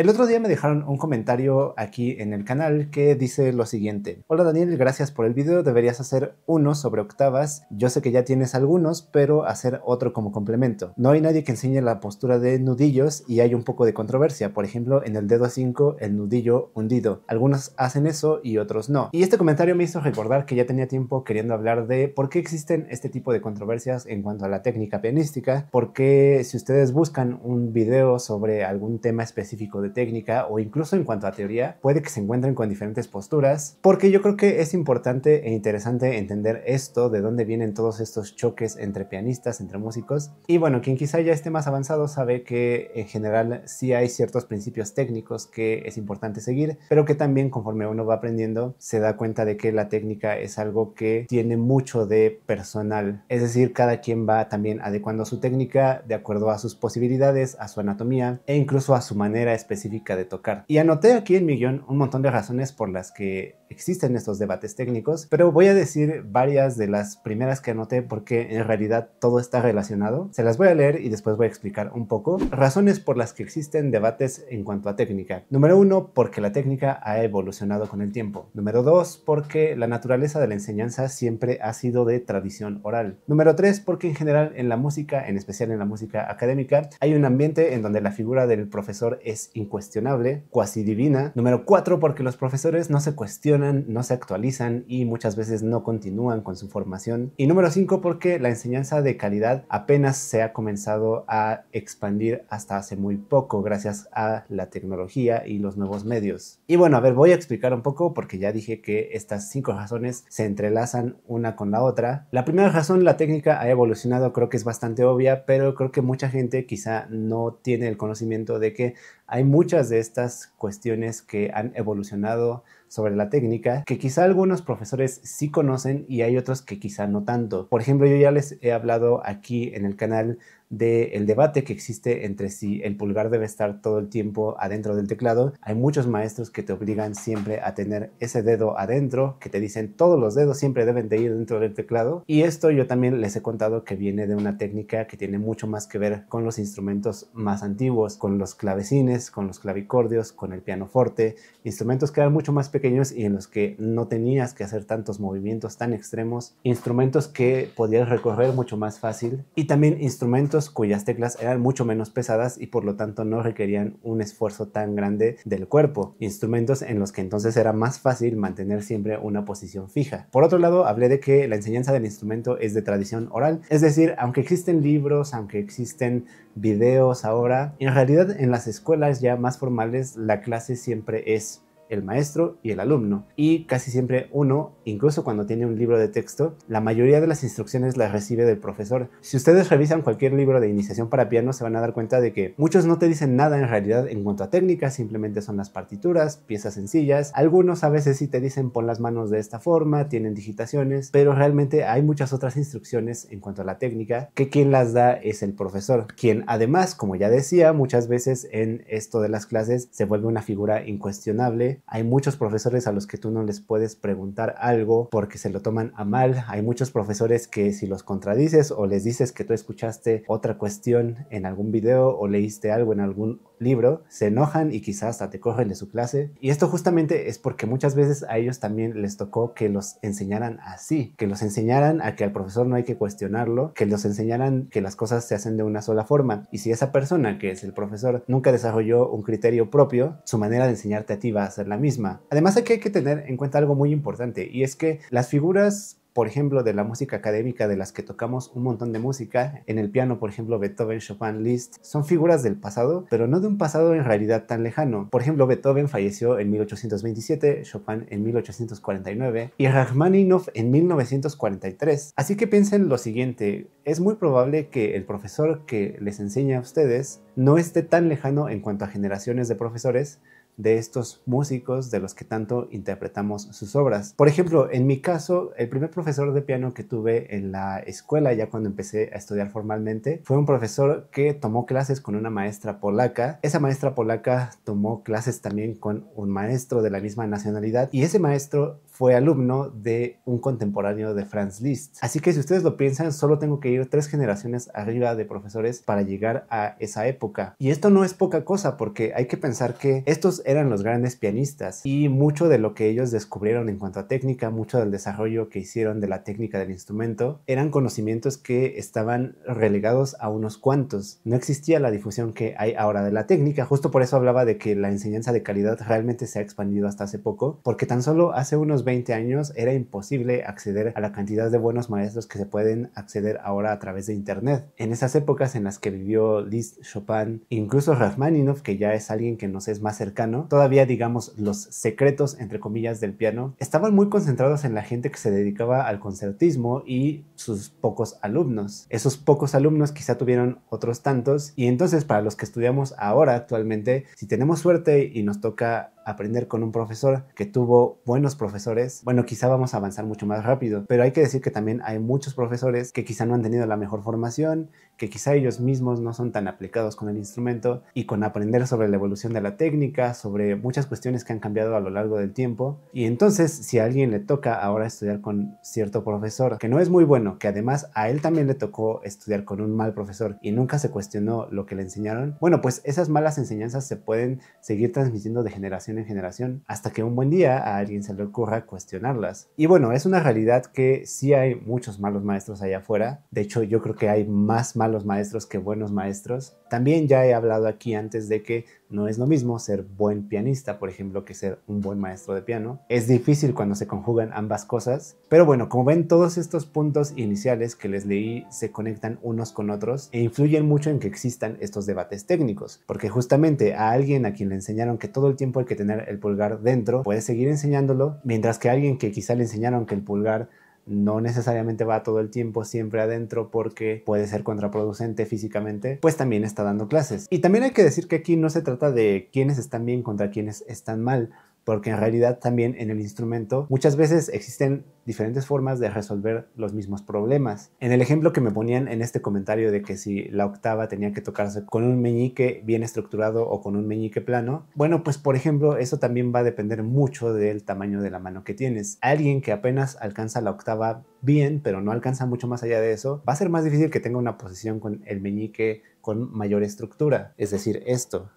El otro día me dejaron un comentario aquí en el canal que dice lo siguiente. Hola Daniel, gracias por el video, deberías hacer uno sobre octavas. Yo sé que ya tienes algunos, pero hacer otro como complemento. No hay nadie que enseñe la postura de nudillos y hay un poco de controversia. Por ejemplo, en el dedo 5 el nudillo hundido. Algunos hacen eso y otros no. Y este comentario me hizo recordar que ya tenía tiempo queriendo hablar de por qué existen este tipo de controversias en cuanto a la técnica pianística, porque si ustedes buscan un video sobre algún tema específico de técnica o incluso en cuanto a teoría, puede que se encuentren con diferentes posturas, porque yo creo que es importante e interesante entender esto, de dónde vienen todos estos choques entre pianistas, entre músicos. Y bueno, quien quizá ya esté más avanzado sabe que en general sí hay ciertos principios técnicos que es importante seguir, pero que también conforme uno va aprendiendo se da cuenta de que la técnica es algo que tiene mucho de personal, es decir, cada quien va también adecuando su técnica de acuerdo a sus posibilidades, a su anatomía e incluso a su manera específica de tocar. Y anoté aquí en mi guión un montón de razones por las que existen estos debates técnicos, pero voy a decir varias de las primeras que anoté porque en realidad todo está relacionado. Se las voy a leer y después voy a explicar un poco. Razones por las que existen debates en cuanto a técnica. Número uno, porque la técnica ha evolucionado con el tiempo. Número dos, porque la naturaleza de la enseñanza siempre ha sido de tradición oral. Número tres, porque en general en la música, en especial en la música académica, hay un ambiente en donde la figura del profesor es incuestionable, cuasi divina. Número cuatro, porque los profesores no se cuestionan, no se actualizan y muchas veces no continúan con su formación. Y número cinco, porque la enseñanza de calidad apenas se ha comenzado a expandir hasta hace muy poco gracias a la tecnología y los nuevos medios. Y bueno, a ver, voy a explicar un poco porque ya dije que estas cinco razones se entrelazan una con la otra. La primera razón, la técnica ha evolucionado, creo que es bastante obvia, pero creo que mucha gente quizá no tiene el conocimiento de que hay muchas de estas cuestiones que han evolucionado sobre la técnica que quizá algunos profesores sí conocen y hay otros que quizá no tanto. Por ejemplo, yo ya les he hablado aquí en el canal del debate que existe entre si el pulgar debe estar todo el tiempo adentro del teclado. Hay muchos maestros que te obligan siempre a tener ese dedo adentro, que te dicen todos los dedos siempre deben de ir dentro del teclado. Y esto yo también les he contado que viene de una técnica que tiene mucho más que ver con los instrumentos más antiguos, con los clavecines, con los clavicordios, con el pianoforte, instrumentos que eran mucho más pequeños y en los que no tenías que hacer tantos movimientos tan extremos, instrumentos que podías recorrer mucho más fácil y también instrumentos cuyas teclas eran mucho menos pesadas y por lo tanto no requerían un esfuerzo tan grande del cuerpo, instrumentos en los que entonces era más fácil mantener siempre una posición fija. Por otro lado, hablé de que la enseñanza del instrumento es de tradición oral, es decir, aunque existen libros, aunque existen videos ahora, en realidad en las escuelas ya más formales la clase siempre es el maestro y el alumno. Y casi siempre uno, incluso cuando tiene un libro de texto, la mayoría de las instrucciones las recibe del profesor. Si ustedes revisan cualquier libro de iniciación para piano, se van a dar cuenta de que muchos no te dicen nada en realidad en cuanto a técnica simplemente son las partituras, piezas sencillas. Algunos a veces sí te dicen pon las manos de esta forma, tienen digitaciones, pero realmente hay muchas otras instrucciones en cuanto a la técnica que quien las da es el profesor, quien además, como ya decía, muchas veces en esto de las clases se vuelve una figura incuestionable hay muchos profesores a los que tú no les puedes preguntar algo porque se lo toman a mal. Hay muchos profesores que si los contradices o les dices que tú escuchaste otra cuestión en algún video o leíste algo en algún libro, se enojan y quizás hasta te cogen de su clase. Y esto justamente es porque muchas veces a ellos también les tocó que los enseñaran así, que los enseñaran a que al profesor no hay que cuestionarlo, que los enseñaran que las cosas se hacen de una sola forma. Y si esa persona, que es el profesor, nunca desarrolló un criterio propio, su manera de enseñarte a ti va a ser la misma. Además aquí hay que tener en cuenta algo muy importante y es que las figuras por ejemplo, de la música académica de las que tocamos un montón de música, en el piano, por ejemplo, Beethoven, Chopin, Liszt, son figuras del pasado, pero no de un pasado en realidad tan lejano. Por ejemplo, Beethoven falleció en 1827, Chopin en 1849 y Rachmaninoff en 1943. Así que piensen lo siguiente, es muy probable que el profesor que les enseña a ustedes no esté tan lejano en cuanto a generaciones de profesores, de estos músicos de los que tanto interpretamos sus obras. Por ejemplo, en mi caso, el primer profesor de piano que tuve en la escuela, ya cuando empecé a estudiar formalmente, fue un profesor que tomó clases con una maestra polaca. Esa maestra polaca tomó clases también con un maestro de la misma nacionalidad y ese maestro fue alumno de un contemporáneo de Franz Liszt. Así que si ustedes lo piensan, solo tengo que ir tres generaciones arriba de profesores para llegar a esa época. Y esto no es poca cosa porque hay que pensar que estos eran los grandes pianistas y mucho de lo que ellos descubrieron en cuanto a técnica, mucho del desarrollo que hicieron de la técnica del instrumento, eran conocimientos que estaban relegados a unos cuantos. No existía la difusión que hay ahora de la técnica, justo por eso hablaba de que la enseñanza de calidad realmente se ha expandido hasta hace poco, porque tan solo hace unos 20 20 años era imposible acceder a la cantidad de buenos maestros que se pueden acceder ahora a través de Internet. En esas épocas en las que vivió Liszt, Chopin, incluso Rachmaninoff, que ya es alguien que nos es más cercano, todavía digamos los secretos, entre comillas, del piano, estaban muy concentrados en la gente que se dedicaba al concertismo y sus pocos alumnos. Esos pocos alumnos quizá tuvieron otros tantos y entonces para los que estudiamos ahora actualmente, si tenemos suerte y nos toca aprender con un profesor que tuvo buenos profesores, bueno, quizá vamos a avanzar mucho más rápido, pero hay que decir que también hay muchos profesores que quizá no han tenido la mejor formación, que quizá ellos mismos no son tan aplicados con el instrumento y con aprender sobre la evolución de la técnica, sobre muchas cuestiones que han cambiado a lo largo del tiempo. Y entonces, si a alguien le toca ahora estudiar con cierto profesor que no es muy bueno, que además a él también le tocó estudiar con un mal profesor y nunca se cuestionó lo que le enseñaron, bueno, pues esas malas enseñanzas se pueden seguir transmitiendo de generación en generación, hasta que un buen día a alguien se le ocurra cuestionarlas. Y bueno, es una realidad que sí hay muchos malos maestros allá afuera. De hecho, yo creo que hay más malos maestros que buenos maestros. También ya he hablado aquí antes de que no es lo mismo ser buen pianista, por ejemplo, que ser un buen maestro de piano. Es difícil cuando se conjugan ambas cosas, pero bueno, como ven, todos estos puntos iniciales que les leí se conectan unos con otros e influyen mucho en que existan estos debates técnicos, porque justamente a alguien a quien le enseñaron que todo el tiempo hay que tener el pulgar dentro, puede seguir enseñándolo, mientras que a alguien que quizá le enseñaron que el pulgar no necesariamente va todo el tiempo siempre adentro porque puede ser contraproducente físicamente, pues también está dando clases. Y también hay que decir que aquí no se trata de quiénes están bien contra quiénes están mal porque en realidad también en el instrumento muchas veces existen diferentes formas de resolver los mismos problemas. En el ejemplo que me ponían en este comentario de que si la octava tenía que tocarse con un meñique bien estructurado o con un meñique plano, bueno, pues por ejemplo, eso también va a depender mucho del tamaño de la mano que tienes. Alguien que apenas alcanza la octava bien, pero no alcanza mucho más allá de eso, va a ser más difícil que tenga una posición con el meñique con mayor estructura, es decir, esto.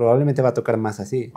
probablemente va a tocar más así.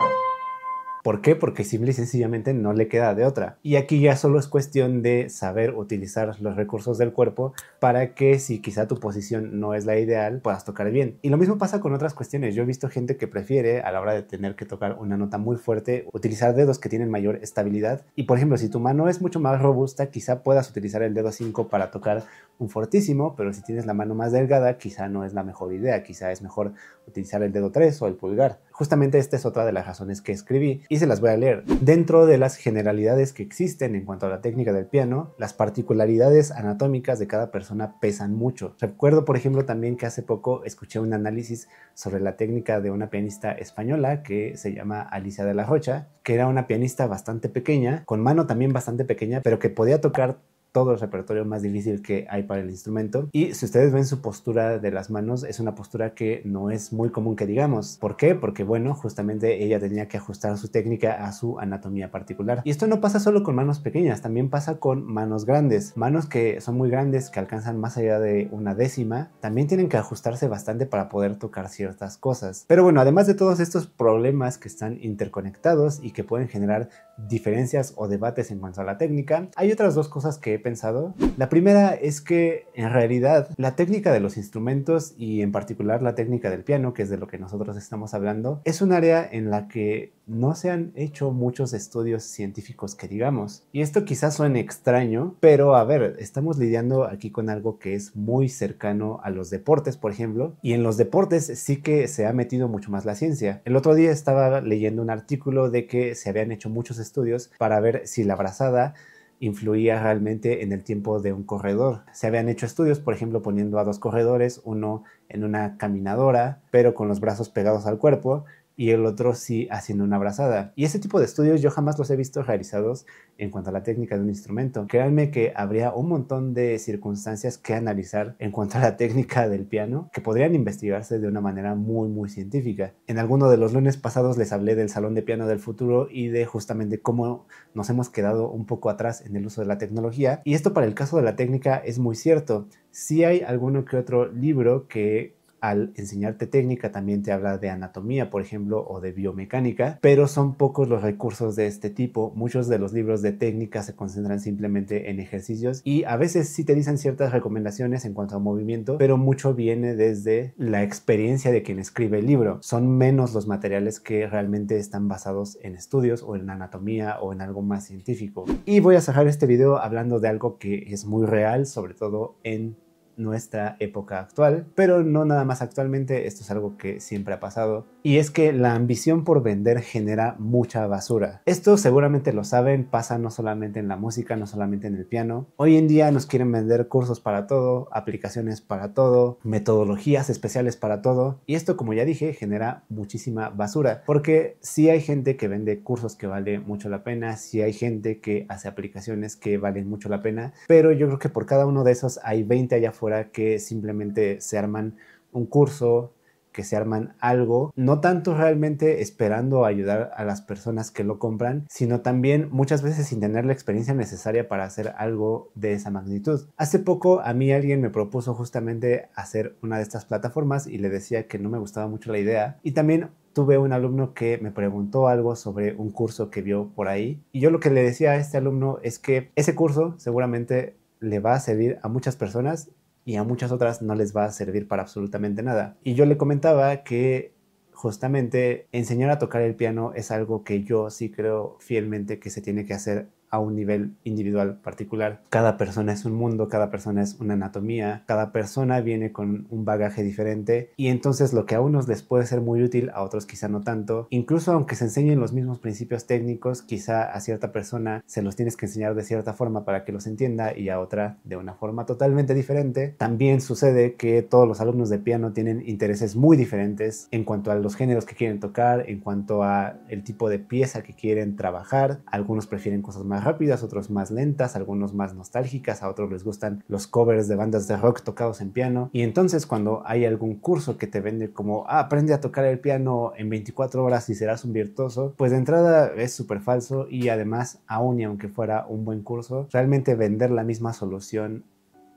¿Por qué? Porque simple y sencillamente no le queda de otra. Y aquí ya solo es cuestión de saber utilizar los recursos del cuerpo para que si quizá tu posición no es la ideal, puedas tocar bien. Y lo mismo pasa con otras cuestiones. Yo he visto gente que prefiere a la hora de tener que tocar una nota muy fuerte, utilizar dedos que tienen mayor estabilidad. Y por ejemplo, si tu mano es mucho más robusta, quizá puedas utilizar el dedo 5 para tocar un fortísimo, pero si tienes la mano más delgada, quizá no es la mejor idea. Quizá es mejor utilizar el dedo 3 o el pulgar. Justamente esta es otra de las razones que escribí y se las voy a leer. Dentro de las generalidades que existen en cuanto a la técnica del piano, las particularidades anatómicas de cada persona pesan mucho. Recuerdo, por ejemplo, también que hace poco escuché un análisis sobre la técnica de una pianista española que se llama Alicia de la Rocha, que era una pianista bastante pequeña, con mano también bastante pequeña, pero que podía tocar todo el repertorio más difícil que hay para el instrumento. Y si ustedes ven su postura de las manos, es una postura que no es muy común que digamos. ¿Por qué? Porque bueno, justamente ella tenía que ajustar su técnica a su anatomía particular. Y esto no pasa solo con manos pequeñas, también pasa con manos grandes. Manos que son muy grandes, que alcanzan más allá de una décima, también tienen que ajustarse bastante para poder tocar ciertas cosas. Pero bueno, además de todos estos problemas que están interconectados y que pueden generar diferencias o debates en cuanto a la técnica, hay otras dos cosas que pensado. La primera es que en realidad la técnica de los instrumentos y en particular la técnica del piano, que es de lo que nosotros estamos hablando, es un área en la que no se han hecho muchos estudios científicos que digamos. Y esto quizás suene extraño, pero a ver, estamos lidiando aquí con algo que es muy cercano a los deportes, por ejemplo, y en los deportes sí que se ha metido mucho más la ciencia. El otro día estaba leyendo un artículo de que se habían hecho muchos estudios para ver si la brazada influía realmente en el tiempo de un corredor. Se habían hecho estudios, por ejemplo, poniendo a dos corredores, uno en una caminadora, pero con los brazos pegados al cuerpo, y el otro sí haciendo una abrazada. Y ese tipo de estudios yo jamás los he visto realizados en cuanto a la técnica de un instrumento. Créanme que habría un montón de circunstancias que analizar en cuanto a la técnica del piano que podrían investigarse de una manera muy muy científica. En alguno de los lunes pasados les hablé del Salón de Piano del Futuro y de justamente cómo nos hemos quedado un poco atrás en el uso de la tecnología. Y esto para el caso de la técnica es muy cierto. si hay alguno que otro libro que al enseñarte técnica también te habla de anatomía, por ejemplo, o de biomecánica, pero son pocos los recursos de este tipo. Muchos de los libros de técnica se concentran simplemente en ejercicios y a veces sí te dicen ciertas recomendaciones en cuanto a movimiento, pero mucho viene desde la experiencia de quien escribe el libro. Son menos los materiales que realmente están basados en estudios o en anatomía o en algo más científico. Y voy a cerrar este video hablando de algo que es muy real, sobre todo en nuestra época actual, pero no nada más actualmente, esto es algo que siempre ha pasado, y es que la ambición por vender genera mucha basura. Esto seguramente lo saben, pasa no solamente en la música, no solamente en el piano. Hoy en día nos quieren vender cursos para todo, aplicaciones para todo, metodologías especiales para todo, y esto como ya dije genera muchísima basura, porque si hay gente que vende cursos que vale mucho la pena, si hay gente que hace aplicaciones que valen mucho la pena, pero yo creo que por cada uno de esos hay 20 allá afuera fuera que simplemente se arman un curso, que se arman algo, no tanto realmente esperando ayudar a las personas que lo compran, sino también muchas veces sin tener la experiencia necesaria para hacer algo de esa magnitud. Hace poco a mí alguien me propuso justamente hacer una de estas plataformas y le decía que no me gustaba mucho la idea y también tuve un alumno que me preguntó algo sobre un curso que vio por ahí y yo lo que le decía a este alumno es que ese curso seguramente le va a servir a muchas personas y a muchas otras no les va a servir para absolutamente nada. Y yo le comentaba que justamente enseñar a tocar el piano es algo que yo sí creo fielmente que se tiene que hacer a un nivel individual particular. Cada persona es un mundo, cada persona es una anatomía, cada persona viene con un bagaje diferente y entonces lo que a unos les puede ser muy útil, a otros quizá no tanto. Incluso aunque se enseñen los mismos principios técnicos, quizá a cierta persona se los tienes que enseñar de cierta forma para que los entienda y a otra de una forma totalmente diferente. También sucede que todos los alumnos de piano tienen intereses muy diferentes en cuanto a los géneros que quieren tocar, en cuanto a el tipo de pieza que quieren trabajar. Algunos prefieren cosas más rápidas, otros más lentas, algunos más nostálgicas, a otros les gustan los covers de bandas de rock tocados en piano. Y entonces cuando hay algún curso que te vende como, ah, aprende a tocar el piano en 24 horas y serás un virtuoso, pues de entrada es súper falso y además, aún y aunque fuera un buen curso, realmente vender la misma solución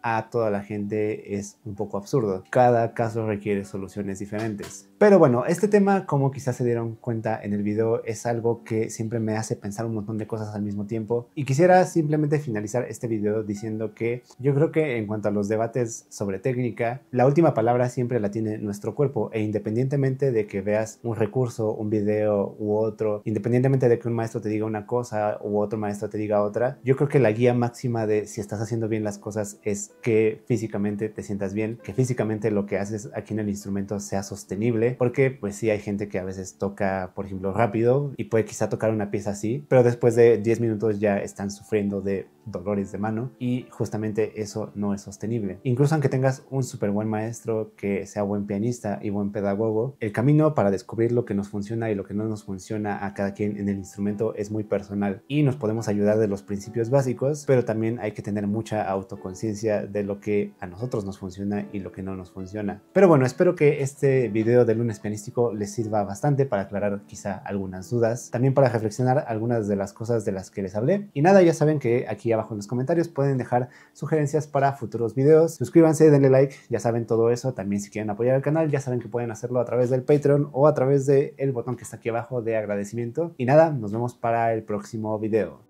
a toda la gente es un poco absurdo. Cada caso requiere soluciones diferentes. Pero bueno, este tema, como quizás se dieron cuenta en el video, es algo que siempre me hace pensar un montón de cosas al mismo tiempo. Y quisiera simplemente finalizar este video diciendo que yo creo que en cuanto a los debates sobre técnica, la última palabra siempre la tiene nuestro cuerpo. E independientemente de que veas un recurso, un video u otro, independientemente de que un maestro te diga una cosa u otro maestro te diga otra, yo creo que la guía máxima de si estás haciendo bien las cosas es que físicamente te sientas bien, que físicamente lo que haces aquí en el instrumento sea sostenible porque pues sí hay gente que a veces toca, por ejemplo, rápido y puede quizá tocar una pieza así, pero después de 10 minutos ya están sufriendo de dolores de mano y justamente eso no es sostenible. Incluso aunque tengas un súper buen maestro que sea buen pianista y buen pedagogo, el camino para descubrir lo que nos funciona y lo que no nos funciona a cada quien en el instrumento es muy personal y nos podemos ayudar de los principios básicos, pero también hay que tener mucha autoconciencia de lo que a nosotros nos funciona y lo que no nos funciona. Pero bueno, espero que este video de lunes les sirva bastante para aclarar quizá algunas dudas, también para reflexionar algunas de las cosas de las que les hablé. Y nada, ya saben que aquí abajo en los comentarios pueden dejar sugerencias para futuros videos. Suscríbanse, denle like, ya saben todo eso. También si quieren apoyar al canal, ya saben que pueden hacerlo a través del Patreon o a través del el botón que está aquí abajo de agradecimiento. Y nada, nos vemos para el próximo video.